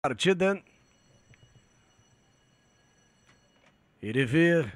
partida. Irivir.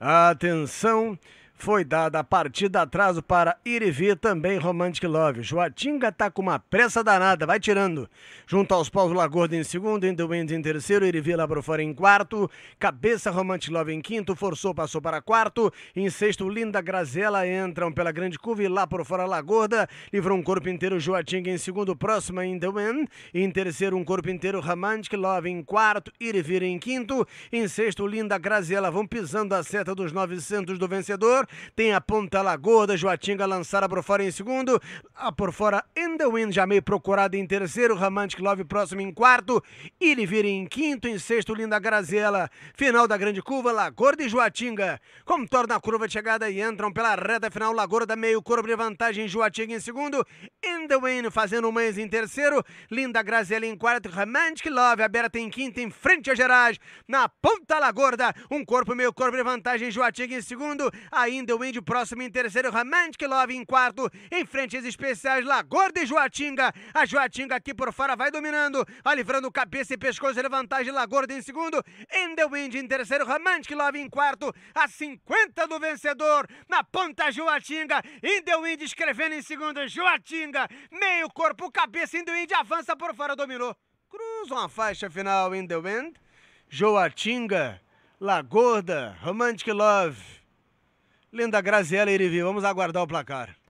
Atenção. Foi dada a partida atraso para Irivi, também Romantic Love. Joatinga tá com uma pressa danada, vai tirando. Junto aos paus, Lagorda em segundo, Indowind em terceiro, Irivi lá para fora em quarto. Cabeça, Romantic Love em quinto, forçou, passou para quarto. Em sexto, Linda Grazela entram pela grande curva e lá por fora Lagorda. Livrou um corpo inteiro, Joatinga em segundo, próxima Indowind. Em terceiro, um corpo inteiro, Romantic Love em quarto, Irivi em quinto. Em sexto, Linda Grazela vão pisando a seta dos 900 do vencedor. Tem a Ponta Lagoa Joatinga lançada por fora em segundo. A por fora In The Wind já meio procurada em terceiro. Romantic Love próximo em quarto. Ilivira em quinto. Em sexto, Linda Grazela. Final da grande curva, Lagoa e Joatinga. Contorna a curva de chegada e entram pela reta final. Lagoa da meio curva de vantagem. Joatinga em segundo. In The Wind fazendo mais em terceiro. Linda Grazela em quarto. Romantic Love aberta em quinto. Em frente a Gerais. Na Ponta Lagorda. Um corpo meio corpo de vantagem. Joatinga em segundo. Aí Marinho próximo em terceiro, Romantic Love em quarto, em frente às especiais Lagorda e Joatinga, a Joatinga aqui por fora vai dominando, vai livrando cabeça e pescoço, ele vantagem, Lagorda em segundo, In Wind em terceiro, Romantic Love em quarto, a 50 do vencedor, na ponta Joatinga, In Wind escrevendo em segundo, Joatinga, meio corpo, cabeça, In Wind avança por fora, dominou. Cruzam a faixa final In Wind, Joatinga, Lagorda, Romantic Love, Linda Graziella Irivi, vamos aguardar o placar.